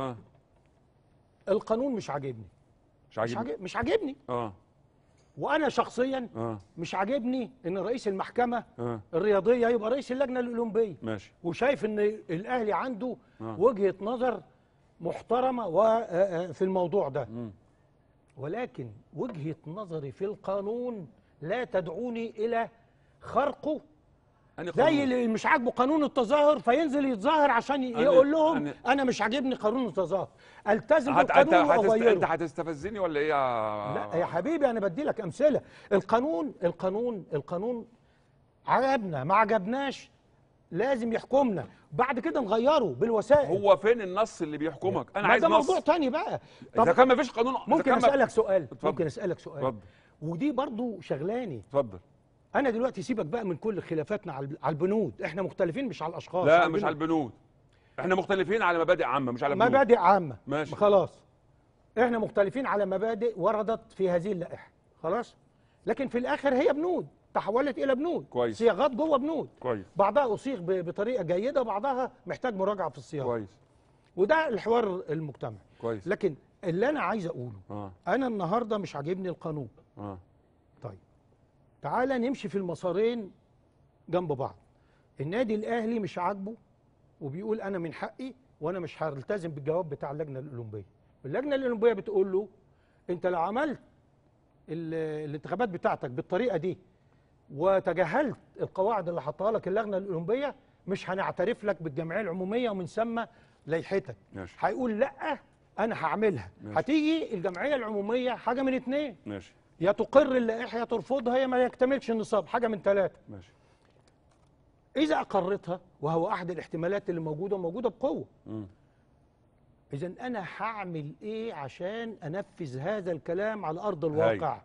اه القانون مش عاجبني مش عاجبني مش عاجبني اه وانا شخصيا آه. مش عاجبني ان رئيس المحكمه آه. الرياضيه يبقى رئيس اللجنه الاولمبيه ماشي وشايف ان الاهلي عنده آه. وجهه نظر محترمه وفي آه، آه، الموضوع ده م. ولكن وجهه نظري في القانون لا تدعوني الى خرقه زي اللي مش عاجبه قانون التظاهر فينزل يتظاهر عشان يقول لهم أنا, انا مش عاجبني قانون التظاهر التزم هت... بالقانون هتست... واغيره انت هتستفزني ولا ايه يا لا يا حبيبي انا بدي لك امثله القانون القانون القانون عجبنا ما عجبناش لازم يحكمنا بعد كده نغيره بالوسائل هو فين النص اللي بيحكمك انا عايز ده نص ده موضوع تاني بقى اذا كان ما فيش قانون ممكن اسالك سؤال اتفضل. ممكن اسالك سؤال اتفضل. ودي برضو شغلاني اتفضل انا دلوقتي سيبك بقى من كل خلافاتنا على البنود احنا مختلفين مش على الاشخاص لا على مش على البنود احنا مختلفين على مبادئ عامه مش على البنود. مبادئ عامه ماشي خلاص احنا مختلفين على مبادئ وردت في هذه اللائحه خلاص لكن في الاخر هي بنود تحولت الى بنود كويس. صياغات جوه بنود كويس. بعضها اصيغ بطريقه جيده بعضها محتاج مراجعه في الصياغه كويس وده الحوار المجتمعي كويس لكن اللي انا عايز اقوله آه. انا النهارده مش عاجبني القانون آه. تعالى نمشي في المسارين جنب بعض النادي الاهلي مش عاجبه وبيقول انا من حقي وانا مش هلتزم بالجواب بتاع اللجنه الاولمبيه اللجنه الاولمبيه بتقول له انت لو عملت الانتخابات بتاعتك بالطريقه دي وتجاهلت القواعد اللي حطها لك اللجنه الاولمبيه مش هنعترف لك بالجمعيه العموميه ومن ثم لائحتك هيقول لا انا هعملها ماشي. هتيجي الجمعيه العموميه حاجه من اتنين ماشي يا تقر اللائحه يا ترفضها يا ما يكتملش النصاب حاجه من ثلاثه ماشي اذا اقرتها وهو احد الاحتمالات اللي موجوده موجوده بقوه اذا انا هعمل ايه عشان انفذ هذا الكلام على ارض الواقع هاي.